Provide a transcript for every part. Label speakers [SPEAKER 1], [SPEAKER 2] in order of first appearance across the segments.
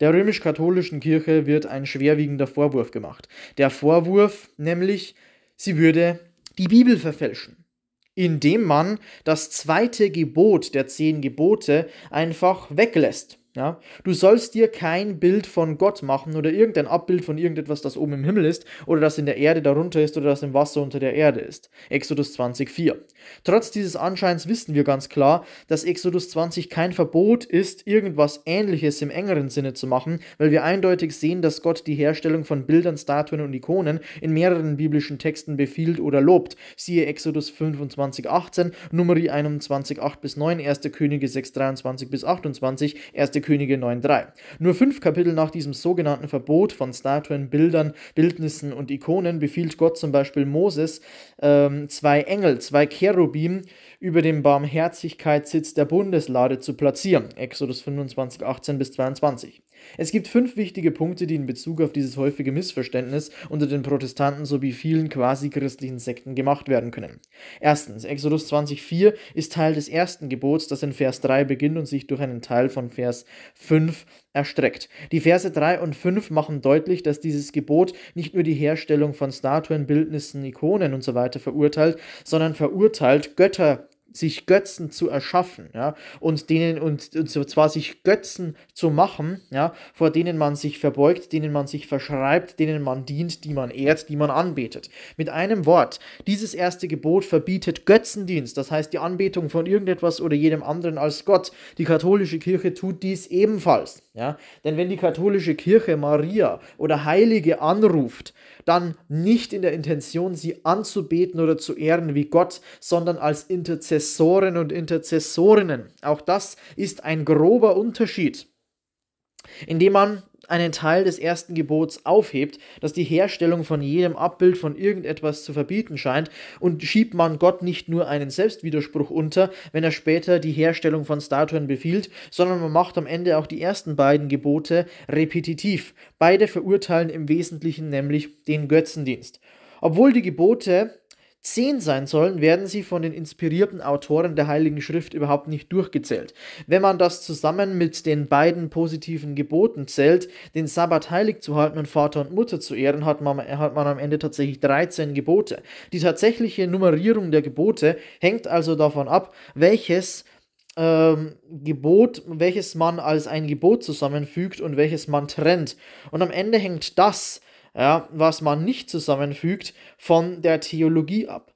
[SPEAKER 1] Der römisch-katholischen Kirche wird ein schwerwiegender Vorwurf gemacht. Der Vorwurf nämlich, sie würde die Bibel verfälschen, indem man das zweite Gebot der zehn Gebote einfach weglässt ja? Du sollst dir kein Bild von Gott machen oder irgendein Abbild von irgendetwas, das oben im Himmel ist oder das in der Erde darunter ist oder das im Wasser unter der Erde ist. Exodus 20,4. Trotz dieses Anscheins wissen wir ganz klar, dass Exodus 20 kein Verbot ist, irgendwas Ähnliches im engeren Sinne zu machen, weil wir eindeutig sehen, dass Gott die Herstellung von Bildern, Statuen und Ikonen in mehreren biblischen Texten befiehlt oder lobt. Siehe Exodus 25,18, Numeri 21,8 bis 9, 1. Könige 6,23 bis 28, 1. Könige 9.3. Nur fünf Kapitel nach diesem sogenannten Verbot von Statuen, Bildern, Bildnissen und Ikonen befiehlt Gott zum Beispiel Moses, ähm, zwei Engel, zwei Cherubim über dem Barmherzigkeitssitz der Bundeslade zu platzieren. Exodus 25, 18 bis 22. Es gibt fünf wichtige Punkte, die in Bezug auf dieses häufige Missverständnis unter den Protestanten sowie vielen quasi christlichen Sekten gemacht werden können. Erstens, Exodus 20,4 ist Teil des ersten Gebots, das in Vers 3 beginnt und sich durch einen Teil von Vers 5 erstreckt. Die Verse 3 und 5 machen deutlich, dass dieses Gebot nicht nur die Herstellung von Statuen, Bildnissen, Ikonen usw. So verurteilt, sondern verurteilt Götter sich Götzen zu erschaffen, ja, und denen und, und zwar sich Götzen zu machen, ja, vor denen man sich verbeugt, denen man sich verschreibt, denen man dient, die man ehrt, die man anbetet. Mit einem Wort, dieses erste Gebot verbietet Götzendienst, das heißt die Anbetung von irgendetwas oder jedem anderen als Gott. Die katholische Kirche tut dies ebenfalls, ja, denn wenn die katholische Kirche Maria oder Heilige anruft, dann nicht in der Intention, sie anzubeten oder zu ehren wie Gott, sondern als Interzessoren und Interzessorinnen. Auch das ist ein grober Unterschied indem man einen Teil des ersten Gebots aufhebt, das die Herstellung von jedem Abbild von irgendetwas zu verbieten scheint, und schiebt man Gott nicht nur einen Selbstwiderspruch unter, wenn er später die Herstellung von Statuen befiehlt, sondern man macht am Ende auch die ersten beiden Gebote repetitiv. Beide verurteilen im Wesentlichen nämlich den Götzendienst. Obwohl die Gebote 10 sein sollen, werden sie von den inspirierten Autoren der Heiligen Schrift überhaupt nicht durchgezählt. Wenn man das zusammen mit den beiden positiven Geboten zählt, den Sabbat heilig zu halten und Vater und Mutter zu ehren, hat man, hat man am Ende tatsächlich 13 Gebote. Die tatsächliche Nummerierung der Gebote hängt also davon ab, welches ähm, Gebot, welches man als ein Gebot zusammenfügt und welches man trennt. Und am Ende hängt das ja, was man nicht zusammenfügt, von der Theologie ab.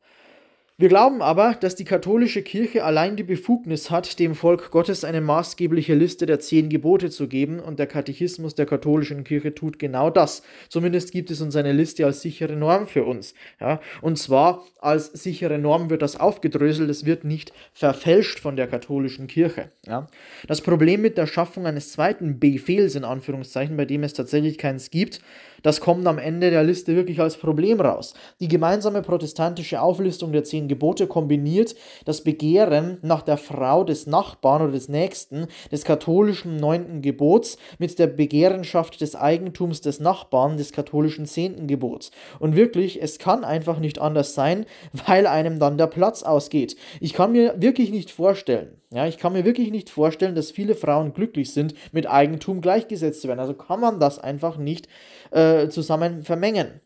[SPEAKER 1] Wir glauben aber, dass die katholische Kirche allein die Befugnis hat, dem Volk Gottes eine maßgebliche Liste der zehn Gebote zu geben, und der Katechismus der katholischen Kirche tut genau das. Zumindest gibt es uns eine Liste als sichere Norm für uns. Ja? Und zwar als sichere Norm wird das aufgedröselt, es wird nicht verfälscht von der katholischen Kirche. Ja? Das Problem mit der Schaffung eines zweiten Befehls, in Anführungszeichen, bei dem es tatsächlich keins gibt, das kommt am Ende der Liste wirklich als Problem raus. Die gemeinsame protestantische Auflistung der zehn Gebote kombiniert das Begehren nach der Frau des Nachbarn oder des Nächsten des katholischen neunten Gebots mit der Begehrenschaft des Eigentums des Nachbarn des katholischen zehnten Gebots. Und wirklich, es kann einfach nicht anders sein, weil einem dann der Platz ausgeht. Ich kann mir wirklich nicht vorstellen, ja, ich kann mir wirklich nicht vorstellen, dass viele Frauen glücklich sind, mit Eigentum gleichgesetzt zu werden. Also kann man das einfach nicht äh, zusammen vermengen.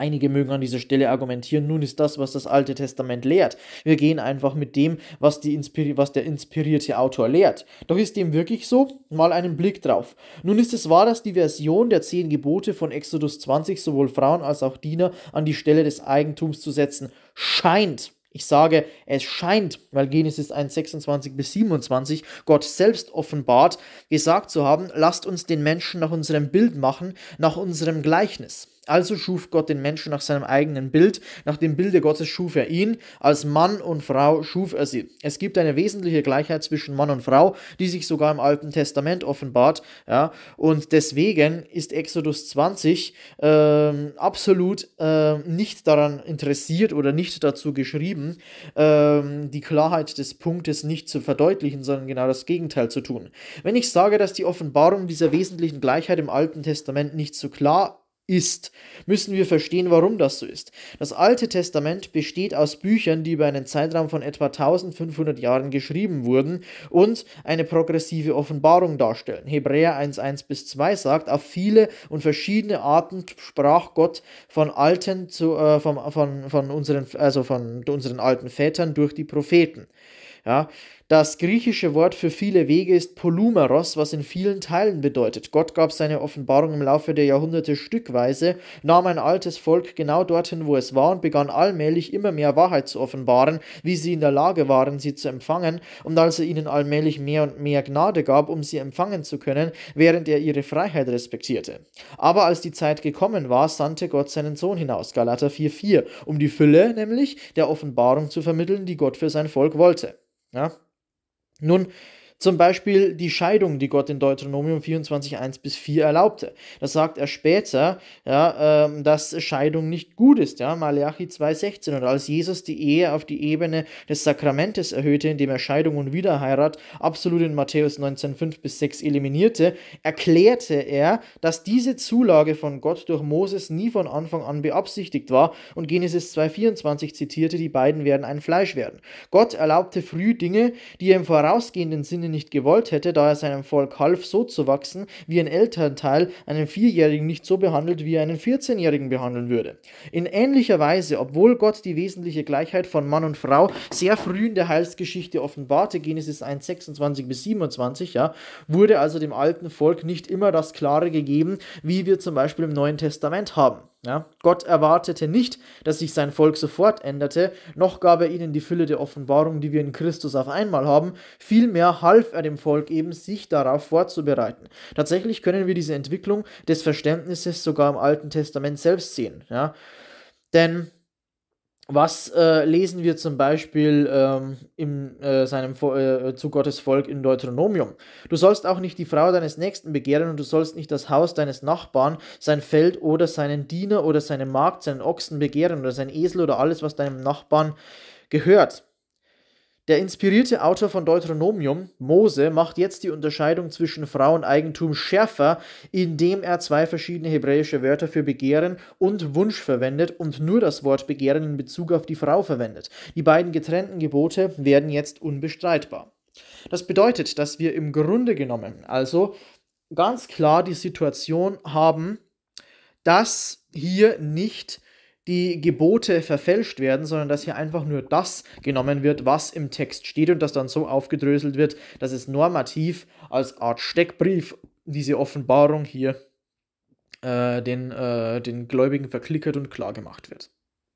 [SPEAKER 1] Einige mögen an dieser Stelle argumentieren, nun ist das, was das Alte Testament lehrt. Wir gehen einfach mit dem, was, was der inspirierte Autor lehrt. Doch ist dem wirklich so? Mal einen Blick drauf. Nun ist es wahr, dass die Version der zehn Gebote von Exodus 20 sowohl Frauen als auch Diener an die Stelle des Eigentums zu setzen scheint. Ich sage, es scheint, weil Genesis 1, 26 bis 27 Gott selbst offenbart, gesagt zu haben, lasst uns den Menschen nach unserem Bild machen, nach unserem Gleichnis. Also schuf Gott den Menschen nach seinem eigenen Bild. Nach dem Bilde Gottes schuf er ihn. Als Mann und Frau schuf er sie. Es gibt eine wesentliche Gleichheit zwischen Mann und Frau, die sich sogar im Alten Testament offenbart. Ja? Und deswegen ist Exodus 20 ähm, absolut ähm, nicht daran interessiert oder nicht dazu geschrieben, ähm, die Klarheit des Punktes nicht zu verdeutlichen, sondern genau das Gegenteil zu tun. Wenn ich sage, dass die Offenbarung dieser wesentlichen Gleichheit im Alten Testament nicht so klar ist, ist, müssen wir verstehen, warum das so ist. Das Alte Testament besteht aus Büchern, die über einen Zeitraum von etwa 1500 Jahren geschrieben wurden und eine progressive Offenbarung darstellen. Hebräer 1.1 bis 2 sagt, auf viele und verschiedene Arten sprach Gott von alten zu, äh, von, von, von, unseren, also von unseren alten Vätern durch die Propheten. Ja, das griechische Wort für viele Wege ist Polymeros, was in vielen Teilen bedeutet. Gott gab seine Offenbarung im Laufe der Jahrhunderte stückweise, nahm ein altes Volk genau dorthin, wo es war, und begann allmählich immer mehr Wahrheit zu offenbaren, wie sie in der Lage waren, sie zu empfangen, und als er ihnen allmählich mehr und mehr Gnade gab, um sie empfangen zu können, während er ihre Freiheit respektierte. Aber als die Zeit gekommen war, sandte Gott seinen Sohn hinaus, Galater 4,4, um die Fülle, nämlich, der Offenbarung zu vermitteln, die Gott für sein Volk wollte. Ja? Nun, zum Beispiel die Scheidung, die Gott in Deuteronomium 24, 1 bis 4 erlaubte. Das sagt er später, ja, ähm, dass Scheidung nicht gut ist, ja, Malachi 2,16. Und als Jesus die Ehe auf die Ebene des Sakramentes erhöhte, indem er Scheidung und Wiederheirat absolut in Matthäus 19, 5 bis 6 eliminierte, erklärte er, dass diese Zulage von Gott durch Moses nie von Anfang an beabsichtigt war und Genesis 2,24 zitierte, die beiden werden ein Fleisch werden. Gott erlaubte früh Dinge, die er im vorausgehenden Sinne nicht gewollt hätte, da er seinem Volk half, so zu wachsen, wie ein Elternteil einen Vierjährigen nicht so behandelt, wie er einen Vierzehnjährigen behandeln würde. In ähnlicher Weise, obwohl Gott die wesentliche Gleichheit von Mann und Frau sehr früh in der Heilsgeschichte offenbarte, Genesis 1, 26 bis 27, ja, wurde also dem alten Volk nicht immer das Klare gegeben, wie wir zum Beispiel im Neuen Testament haben. Ja? Gott erwartete nicht, dass sich sein Volk sofort änderte, noch gab er ihnen die Fülle der Offenbarung, die wir in Christus auf einmal haben, vielmehr half er dem Volk eben, sich darauf vorzubereiten. Tatsächlich können wir diese Entwicklung des Verständnisses sogar im Alten Testament selbst sehen. Ja? Denn was äh, lesen wir zum Beispiel ähm, in äh, seinem äh, zu Gottes Volk in Deuteronomium? Du sollst auch nicht die Frau deines Nächsten begehren und du sollst nicht das Haus deines Nachbarn, sein Feld oder seinen Diener oder seine Magd, seinen Ochsen begehren oder sein Esel oder alles, was deinem Nachbarn gehört. Der inspirierte Autor von Deuteronomium, Mose, macht jetzt die Unterscheidung zwischen Frau und Eigentum schärfer, indem er zwei verschiedene hebräische Wörter für Begehren und Wunsch verwendet und nur das Wort Begehren in Bezug auf die Frau verwendet. Die beiden getrennten Gebote werden jetzt unbestreitbar. Das bedeutet, dass wir im Grunde genommen also ganz klar die Situation haben, dass hier nicht die Gebote verfälscht werden, sondern dass hier einfach nur das genommen wird, was im Text steht und das dann so aufgedröselt wird, dass es normativ als Art Steckbrief diese Offenbarung hier äh, den, äh, den Gläubigen verklickert und klar gemacht wird.